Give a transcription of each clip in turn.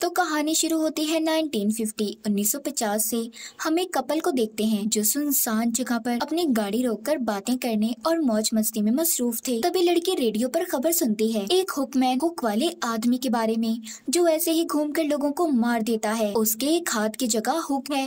तो कहानी शुरू होती है 1950 1950 से हम एक कपल को देखते हैं जो सुनसान जगह पर अपनी गाड़ी रोककर बातें करने और मौज मस्ती में मसरूफ थे तभी लड़की रेडियो पर खबर सुनती है एक हुक्मैन हुक वाले आदमी के बारे में जो ऐसे ही घूमकर लोगों को मार देता है उसके एक हाथ की जगह हुक है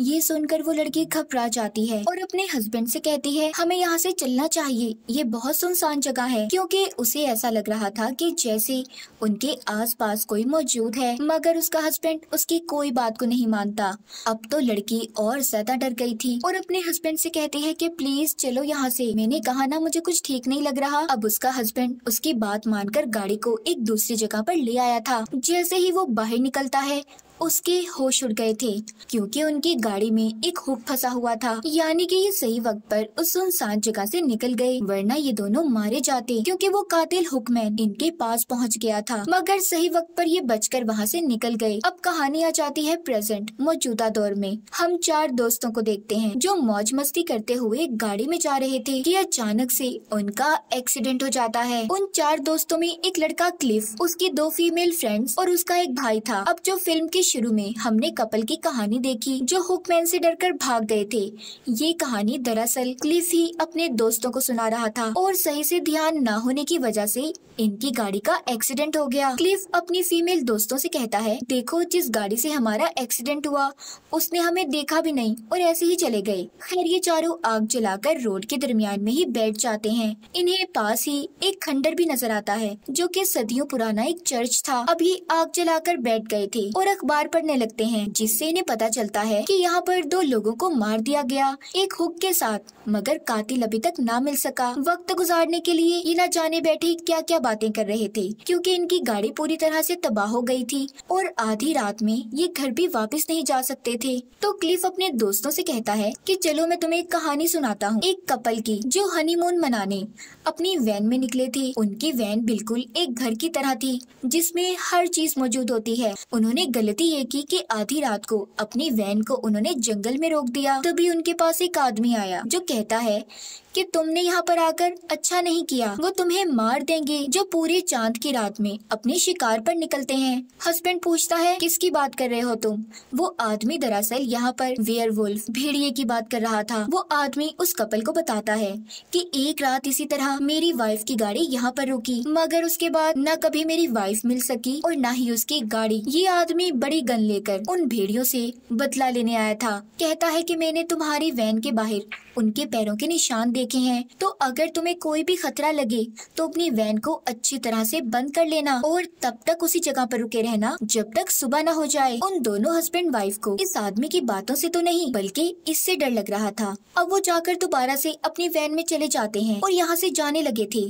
ये सुनकर वो लड़की घबरा जाती है और अपने हस्बैंड से कहती है हमें यहाँ से चलना चाहिए ये बहुत सुनसान जगह है क्योंकि उसे ऐसा लग रहा था कि जैसे उनके आसपास कोई मौजूद है मगर उसका हस्बैंड उसकी कोई बात को नहीं मानता अब तो लड़की और ज्यादा डर गई थी और अपने हस्बैंड से कहती है कि प्लीज चलो यहाँ से मैंने कहा ना मुझे कुछ ठीक नहीं लग रहा अब उसका हस्बैंड उसकी बात मानकर गाड़ी को एक दूसरी जगह पर ले आया था जैसे ही वो बाहर निकलता है उसके होश उड़ गए थे क्योंकि उनकी गाड़ी में एक हुक फंसा हुआ था यानी कि ये सही वक्त पर उस सुनसान जगह से निकल गए वरना ये दोनों मारे जाते क्योंकि वो कातिल हुक्मैन इनके पास पहुंच गया था मगर सही वक्त पर ये बचकर वहाँ से निकल गए अब कहानी आ जाती है प्रेजेंट मौजूदा दौर में हम चार दोस्तों को देखते हैं जो मौज मस्ती करते हुए गाड़ी में जा रहे थे कि अचानक से उनका एक्सीडेंट हो जाता है उन चार दोस्तों में एक लड़का क्लिफ उसकी दो फीमेल फ्रेंड्स और उसका एक भाई था अब जो फिल्म की शुरू में हमने कपल की कहानी देखी जो हुक्मैन से डरकर भाग गए थे ये कहानी दरअसल क्लिफ ही अपने दोस्तों को सुना रहा था और सही से ध्यान न होने की वजह से इनकी गाड़ी का एक्सीडेंट हो गया क्लिफ अपनी फीमेल दोस्तों से कहता है देखो जिस गाड़ी से हमारा एक्सीडेंट हुआ उसने हमें देखा भी नहीं और ऐसे ही चले गए खैर ये चारों आग जलाकर रोड के दरमियान में ही बैठ जाते हैं इन्हें पास ही एक खंडर भी नजर आता है जो की सदियों पुराना एक चर्च था अभी आग आग जलाकर बैठ गए थे और अखबार अखबार पढ़ने लगते हैं जिससे इन्हें पता चलता है कि यहाँ पर दो लोगों को मार दिया गया एक हुक के साथ मगर कातिल अभी तक ना मिल सका वक्त गुजारने के लिए ये न जाने बैठे क्या क्या बातें कर रहे थे क्योंकि इनकी गाड़ी पूरी तरह से तबाह हो गई थी और आधी रात में ये घर भी वापस नहीं जा सकते थे तो क्लिफ अपने दोस्तों से कहता है कि चलो मैं तुम्हें एक कहानी सुनाता हूँ एक कपल की जो हनीमून मनाने अपनी वैन में निकले थे उनकी वैन बिल्कुल एक घर की तरह थी जिसमें हर चीज मौजूद होती है उन्होंने गलती ये की कि आधी रात को अपनी वैन को उन्होंने जंगल में रोक दिया तभी उनके पास एक आदमी आया जो कहता है कि तुमने यहाँ पर आकर अच्छा नहीं किया वो तुम्हें मार देंगे जो पूरे चांद की रात में अपने शिकार पर निकलते हैं हस्बैंड पूछता है किसकी बात कर रहे हो तुम वो आदमी दरअसल यहाँ पर वेयर भेड़िए की बात कर रहा था वो आदमी उस कपल को बताता है कि एक रात इसी तरह मेरी वाइफ की गाड़ी यहाँ पर रुकी मगर उसके बाद न कभी मेरी वाइफ मिल सकी और न ही उसकी गाड़ी ये आदमी बड़ी गन लेकर उन भेड़ियों से बदला लेने आया था कहता है कि मैंने तुम्हारी वैन के बाहर उनके पैरों के निशान देखे हैं तो अगर तुम्हें कोई भी खतरा लगे तो अपनी वैन को अच्छी तरह से बंद कर लेना और तब तक उसी जगह पर रुके रहना जब तक सुबह न हो जाए उन दोनों हस्बैंड वाइफ को इस आदमी की बातों से तो नहीं बल्कि इससे डर लग रहा था अब वो जाकर दोबारा से अपनी वैन में चले जाते हैं और यहाँ से जाने लगे थे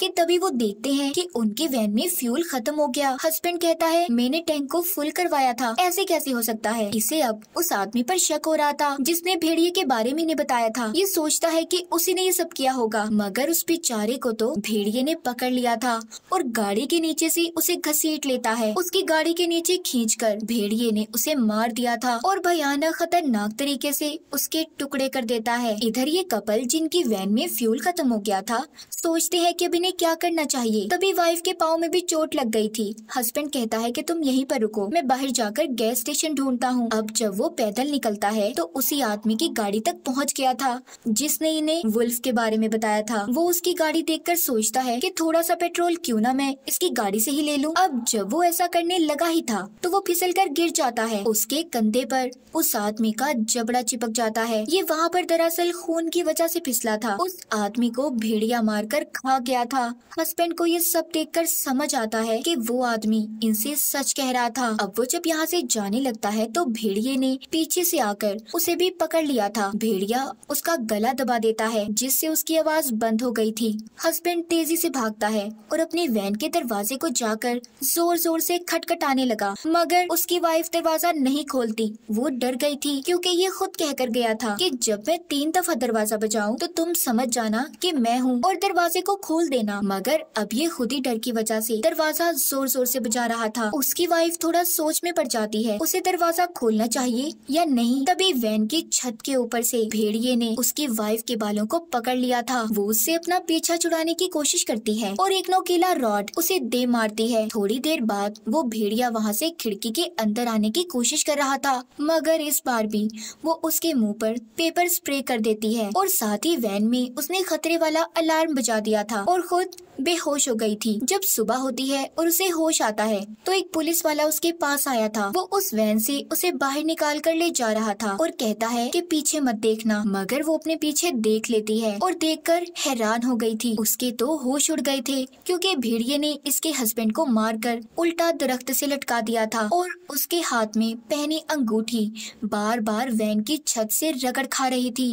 कि तभी वो देखते हैं कि उनके वैन में फ्यूल खत्म हो गया हस्बैंड कहता है मैंने टैंक को फुल करवाया था ऐसे कैसे हो सकता है इसे अब उस आदमी पर शक हो रहा था जिसने भेड़िए के बारे में बताया था ये सोचता है कि उसी ने ये सब किया होगा मगर उस बेचारे को तो भेड़िए ने पकड़ लिया था और गाड़ी के नीचे से उसे घसीट लेता है उसकी गाड़ी के नीचे खींचकर भेड़िए ने उसे मार दिया था और भयानक खतरनाक तरीके से उसके टुकड़े कर देता है इधर ये कपल जिनकी वैन में फ्यूल खत्म हो गया था सोचते है की अब इन्हें क्या करना चाहिए तभी वाइफ के पाँव में भी चोट लग गई थी हस्बैंड कहता है की तुम यही पर रुको मैं बाहर जाकर गैस स्टेशन ढूंढता हूँ अब जब वो पैदल निकलता है तो उसी आदमी की गाड़ी तक पहुँच गया था जिसने इन्हें वुल्फ के बारे में बताया था वो उसकी गाड़ी देखकर सोचता है कि थोड़ा सा पेट्रोल क्यों ना मैं इसकी गाड़ी से ही ले लूं। अब जब वो ऐसा करने लगा ही था तो वो फिसल कर गिर जाता है उसके कंधे पर उस आदमी का जबड़ा चिपक जाता है ये वहाँ पर दरअसल खून की वजह से फिसला था उस आदमी को भेड़िया मारकर खा गया था हस्बैंड को ये सब देखकर समझ आता है कि वो आदमी इनसे सच कह रहा था अब वो जब यहाँ से जाने लगता है तो भेड़िए ने पीछे से आकर उसे भी पकड़ लिया था भेड़िया उसका का गला दबा देता है जिससे उसकी आवाज बंद हो गई थी हस्बैंड तेजी से भागता है और अपनी वैन के दरवाजे को जाकर जोर जोर से खटखटाने लगा मगर उसकी वाइफ दरवाजा नहीं खोलती वो डर गई थी क्योंकि ये खुद कहकर गया था कि जब मैं तीन दफा दरवाजा बजाऊं तो तुम समझ जाना कि मैं हूँ और दरवाजे को खोल देना मगर अब ये खुद ही डर की वजह से दरवाजा जोर जोर से बजा रहा था उसकी वाइफ थोड़ा सोच में पड़ जाती है उसे दरवाजा खोलना चाहिए या नहीं तभी वैन की छत के ऊपर से भेड़िए ने उसकी वाइफ के बालों को पकड़ लिया था वो उससे अपना पीछा छुड़ाने की कोशिश करती है और एक नोकीला रॉड उसे दे मारती है थोड़ी देर बाद वो भेड़िया वहाँ से खिड़की के अंदर आने की कोशिश कर रहा था मगर इस बार भी वो उसके मुंह पर पेपर स्प्रे कर देती है और साथ ही वैन में उसने खतरे वाला अलार्म बजा दिया था और खुद बेहोश हो गई थी जब सुबह होती है और उसे होश आता है तो एक पुलिस वाला उसके पास आया था वो उस वैन से उसे बाहर निकाल कर ले जा रहा था और कहता है कि पीछे मत देखना मगर वो अपने पीछे देख लेती है और देख कर हैरान हो गयी थी उसके तो होश उड़ गए थे क्यूँकी भेड़िए ने इसके हस्बैंड को मार कर उल्टा दरख्त ऐसी लटका दिया था और उसके हाथ में पहनी अंगूठी बार बार वैन की छत से रगड़ खा रही थी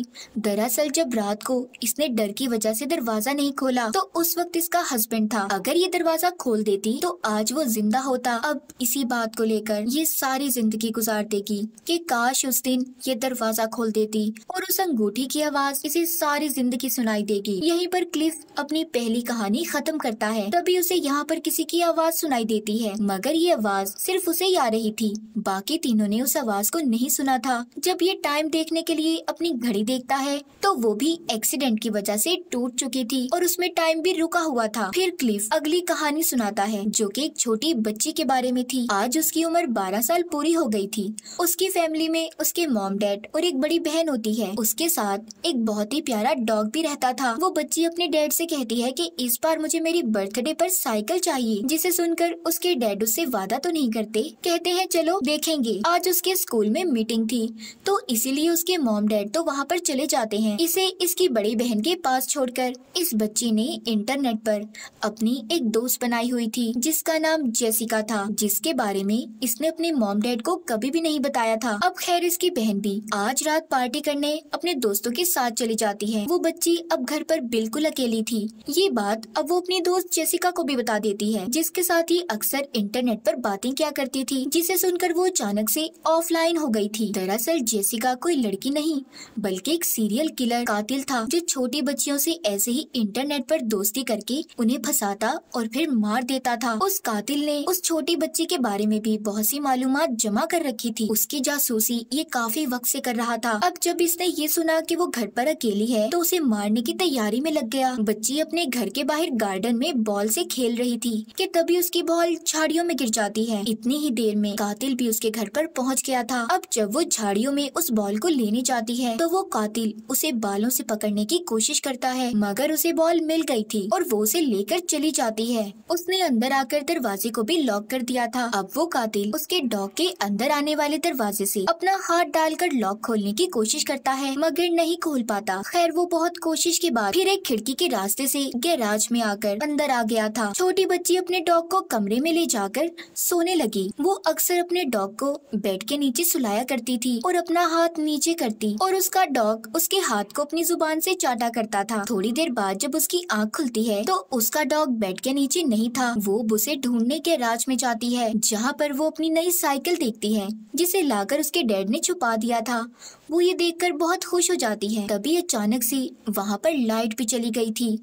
दरअसल जब रात को इसने डर की वजह से दरवाजा नहीं खोला तो उस वक्त इसका उसका हस्बैंड था अगर ये दरवाजा खोल देती तो आज वो जिंदा होता अब इसी बात को लेकर ये सारी जिंदगी गुजार देगी कि काश उस दिन ये दरवाजा खोल देती और उस अंगूठी की आवाज इसे सारी जिंदगी सुनाई देगी यहीं पर क्लिफ अपनी पहली कहानी खत्म करता है तभी उसे यहाँ पर किसी की आवाज सुनाई देती है मगर ये आवाज सिर्फ उसे ही आ रही थी बाकी तीनों ने उस आवाज को नहीं सुना था जब ये टाइम देखने के लिए अपनी घड़ी देखता है तो वो भी एक्सीडेंट की वजह से टूट चुकी थी और उसमें टाइम भी रुका हुआ हुआ था फिर क्लिफ अगली कहानी सुनाता है जो कि एक छोटी बच्ची के बारे में थी आज उसकी उम्र 12 साल पूरी हो गई थी उसकी फैमिली में उसके मॉम डैड और एक बड़ी बहन होती है उसके साथ एक बहुत ही प्यारा डॉग भी रहता था वो बच्ची अपने डैड से कहती है कि इस बार मुझे मेरी बर्थडे पर साइकिल चाहिए जिसे सुनकर उसके डैड उससे वादा तो नहीं करते कहते हैं चलो देखेंगे आज उसके स्कूल में मीटिंग थी तो इसीलिए उसके मॉम डैड तो वहाँ पर चले जाते हैं इसे इसकी बड़ी बहन के पास छोड़कर इस बच्ची ने इंटरनेट पर अपनी एक दोस्त बनाई हुई थी जिसका नाम जेसिका था जिसके बारे में इसने अपने मॉम डैड को कभी भी नहीं बताया था अब खैर इसकी बहन भी आज रात पार्टी करने अपने दोस्तों के साथ चली जाती है वो बच्ची अब घर पर बिल्कुल अकेली थी ये बात अब वो अपनी दोस्त जेसिका को भी बता देती है जिसके साथ ही अक्सर इंटरनेट पर बातें क्या करती थी जिसे सुनकर वो अचानक से ऑफलाइन हो गई थी दरअसल जेसिका कोई लड़की नहीं बल्कि एक सीरियल किलर कातिल था जो छोटी बच्चियों से ऐसे ही इंटरनेट पर दोस्ती करके ही उन्हें फंसाता और फिर मार देता था उस कातिल ने उस छोटी बच्ची के बारे में भी बहुत सी मालूम जमा कर रखी थी उसकी जासूसी ये काफी वक्त से कर रहा था अब जब इसने ये सुना कि वो घर पर अकेली है तो उसे मारने की तैयारी में लग गया बच्ची अपने घर के बाहर गार्डन में बॉल से खेल रही थी कि तभी उसकी बॉल झाड़ियों में गिर जाती है इतनी ही देर में कातिल भी उसके घर पर पहुंच गया था अब जब वो झाड़ियों में उस बॉल को लेने जाती है तो वो कातिल उसे बालों से पकड़ने की कोशिश करता है मगर उसे बॉल मिल गई थी और वो उसे लेकर चली जाती है उसने अंदर आकर दरवाजे को भी लॉक कर दिया था अब वो कातिल उसके डॉग के अंदर आने वाले दरवाजे से अपना हाथ डालकर लॉक खोलने की कोशिश करता है मगर नहीं खोल पाता खैर वो बहुत कोशिश के बाद फिर एक खिड़की के रास्ते से गैराज में आकर अंदर आ गया था छोटी बच्ची अपने डॉग को कमरे में ले जाकर सोने लगी वो अक्सर अपने डॉग को बेड के नीचे सुलाया करती थी और अपना हाथ नीचे करती और उसका डॉग उसके हाथ को अपनी जुबान से चाटा करता था थोड़ी देर बाद जब उसकी आँख खुलती है तो उसका डॉग बेड के नीचे नहीं था वो उसे ढूंढने के राज में जाती है जहाँ पर वो अपनी नई साइकिल देखती है जिसे लाकर उसके डैड ने छुपा दिया था वो ये देखकर बहुत खुश हो जाती है तभी अचानक से वहाँ पर लाइट भी चली गई थी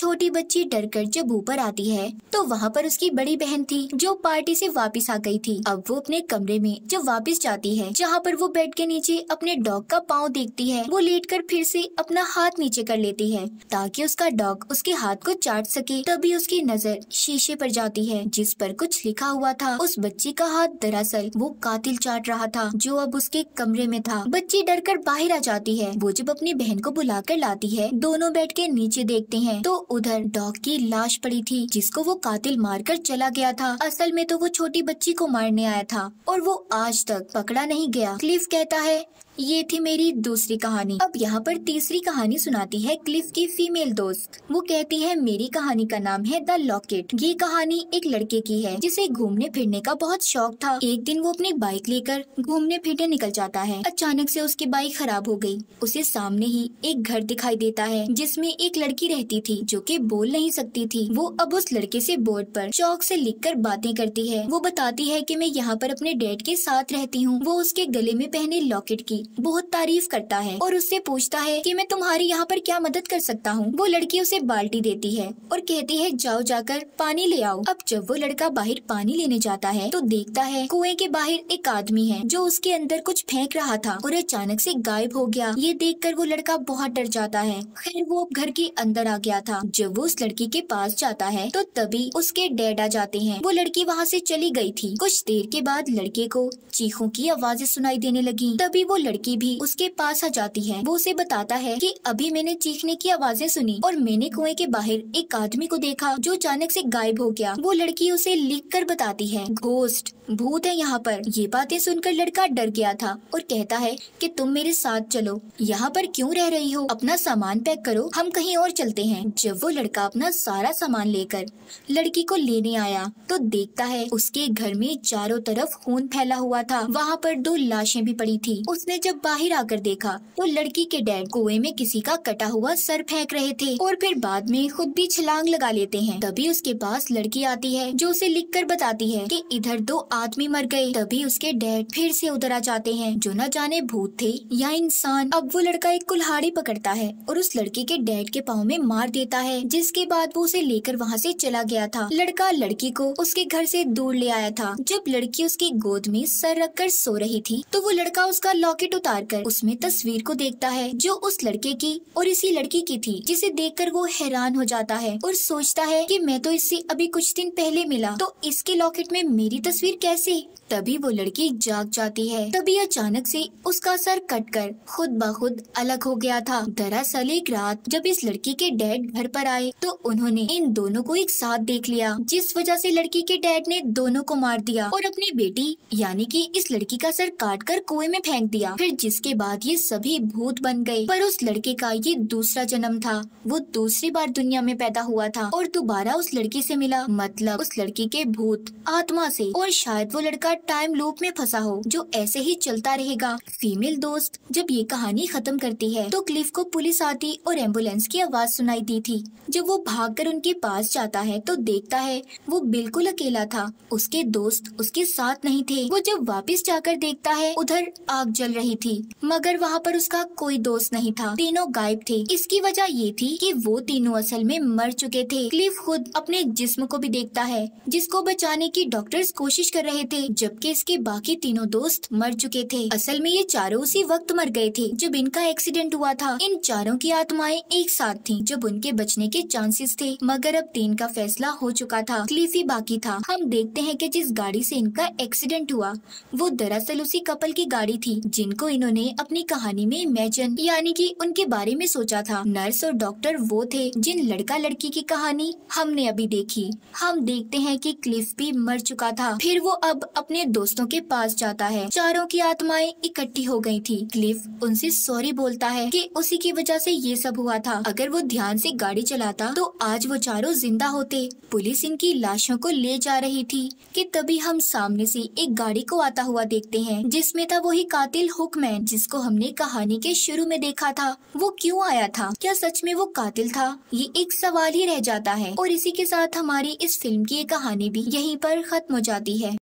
छोटी बच्ची डर कर जब ऊपर आती है तो वहाँ पर उसकी बड़ी बहन थी जो पार्टी से वापस आ गई थी अब वो अपने कमरे में जब वापस जाती है जहाँ पर वो बेड के नीचे अपने डॉग का पाँव देखती है वो लेट कर फिर से अपना हाथ नीचे कर लेती है ताकि उसका डॉग उसके हाथ को चाट सके तभी उसकी नजर शीशे पर जाती है जिस पर कुछ लिखा हुआ था उस बच्ची का हाथ दरअसल वो कातिल चाट रहा था जो अब उसके कमरे में था बच्ची डर कर बाहर आ जाती है वो जब अपनी बहन को बुला कर लाती है दोनों बेड के नीचे देखते हैं तो उधर डॉग की लाश पड़ी थी जिसको वो कातिल मारकर चला गया था असल में तो वो छोटी बच्ची को मारने आया था और वो आज तक पकड़ा नहीं गया क्लिफ कहता है ये थी मेरी दूसरी कहानी अब यहाँ पर तीसरी कहानी सुनाती है क्लिफ की फीमेल दोस्त वो कहती है मेरी कहानी का नाम है द लॉकेट ये कहानी एक लड़के की है जिसे घूमने फिरने का बहुत शौक था एक दिन वो अपनी बाइक लेकर घूमने फिरने निकल जाता है अचानक से उसकी बाइक खराब हो गई उसे सामने ही एक घर दिखाई देता है जिसमे एक लड़की रहती थी जो की बोल नहीं सकती थी वो अब उस लड़के से बोर्ड पर चौक से लिख कर बातें करती है वो बताती है की मैं यहाँ पर अपने डेड के साथ रहती हूँ वो उसके गले में पहने लॉकेट की की बहुत तारीफ करता है और उससे पूछता है कि मैं तुम्हारी यहाँ पर क्या मदद कर सकता हूँ वो लड़की उसे बाल्टी देती है और कहती है जाओ जाकर पानी ले आओ अब जब वो लड़का बाहर पानी लेने जाता है तो देखता है कुएं के बाहर एक आदमी है जो उसके अंदर कुछ फेंक रहा था और अचानक से गायब हो गया ये कर वो लड़का बहुत डर जाता है खैर वो घर के अंदर आ गया था जब वो उस लड़की के पास जाता है तो तभी उसके डैड आ जाते हैं वो लड़की वहाँ से चली गयी थी कुछ देर के बाद लड़के को चीखों की आवाजें सुनाई देने लगी तभी वो लड़की भी उसके पास आ जाती है वो उसे बताता है कि अभी मैंने चीखने की आवाजें सुनी और मैंने कुएं के बाहर एक आदमी को देखा जो अचानक से गायब हो गया वो लड़की उसे लिख कर बताती है घोस्ट भूत है यहाँ पर ये बातें सुनकर लड़का डर गया था और कहता है कि तुम मेरे साथ चलो यहाँ पर क्यों रह रही हो अपना सामान पैक करो हम कहीं और चलते हैं जब वो लड़का अपना सारा सामान लेकर लड़की को लेने आया तो देखता है उसके घर में चारों तरफ खून फैला हुआ था वहाँ पर दो लाशें भी पड़ी थी उसने जब बाहर आकर देखा तो लड़की के डैड कुएं में किसी का कटा हुआ सर फेंक रहे थे और फिर बाद में खुद भी छलांग लगा लेते हैं तभी उसके पास लड़की आती है जो उसे लिख कर बताती है की इधर दो आदमी मर गए तभी उसके डैड फिर से उधर आ जाते हैं जो न जाने भूत थे या इंसान अब वो लड़का एक कुल्हाड़ी पकड़ता है और उस लड़के के डैड के पाँव में मार देता है जिसके बाद वो उसे लेकर वहाँ से चला गया था लड़का लड़की को उसके घर से दूर ले आया था जब लड़की उसकी गोद में सर रख कर सो रही थी तो वो लड़का उसका लॉकेट उतार कर उसमें तस्वीर को देखता है जो उस लड़के की और इसी लड़की की थी जिसे कर वो हैरान हो जाता है और सोचता है की मैं तो इससे अभी कुछ दिन पहले मिला तो इसके लॉकेट में मेरी तस्वीर कैसे तभी वो लड़की जाग जाती है तभी अचानक से उसका सर कट कर खुद ब खुद अलग हो गया था दरअसल एक रात जब इस लड़की के डैड घर पर आए तो उन्होंने इन दोनों को एक साथ देख लिया जिस वजह से लड़की के डैड ने दोनों को मार दिया और अपनी बेटी यानी कि इस लड़की का सर काट कर कुएं में फेंक दिया फिर जिसके बाद ये सभी भूत बन गए पर उस लड़के का ये दूसरा जन्म था वो दूसरी बार दुनिया में पैदा हुआ था और दोबारा उस लड़की से मिला मतलब उस लड़की के भूत आत्मा से और शायद वो लड़का टाइम लूप में फंसा हो जो ऐसे ही चलता रहेगा फीमेल दोस्त जब ये कहानी खत्म करती है तो क्लिफ को पुलिस आती और एम्बुलेंस की आवाज सुनाई दी थी जब वो कर उनके पास जाता है तो देखता है वो बिल्कुल अकेला था उसके दोस्त उसके साथ नहीं थे वो जब वापिस जाकर देखता है उधर आग जल रही थी मगर वहाँ पर उसका कोई दोस्त नहीं था तीनों गायब थे इसकी वजह ये थी कि वो तीनों असल में मर चुके थे क्लिफ खुद अपने जिस्म को भी देखता है जिसको बचाने की डॉक्टर्स कोशिश कर कर रहे थे जबकि इसके बाकी तीनों दोस्त मर चुके थे असल में ये चारों उसी वक्त मर गए थे जब इनका एक्सीडेंट हुआ था इन चारों की आत्माएं एक साथ थी जब उनके बचने के चांसेस थे मगर अब तीन का फैसला हो चुका था क्लिफ ही बाकी था हम देखते हैं कि जिस गाड़ी से इनका एक्सीडेंट हुआ वो दरअसल उसी कपल की गाड़ी थी जिनको इन्होंने अपनी कहानी में इमेजन यानी की उनके बारे में सोचा था नर्स और डॉक्टर वो थे जिन लड़का लड़की की कहानी हमने अभी देखी हम देखते हैं कि क्लिफ भी मर चुका था फिर वो वो अब अपने दोस्तों के पास जाता है चारों की आत्माएं इकट्ठी हो गई थी क्लिफ उनसे सॉरी बोलता है कि उसी की वजह से ये सब हुआ था अगर वो ध्यान से गाड़ी चलाता तो आज वो चारों जिंदा होते पुलिस इनकी लाशों को ले जा रही थी कि तभी हम सामने से एक गाड़ी को आता हुआ देखते हैं जिसमें था वही कातिल हुक्मैन जिसको हमने कहानी के शुरू में देखा था वो क्यों आया था क्या सच में वो कातिल था ये एक सवाल ही रह जाता है और इसी के साथ हमारी इस फिल्म की कहानी भी यही पर खत्म हो जाती है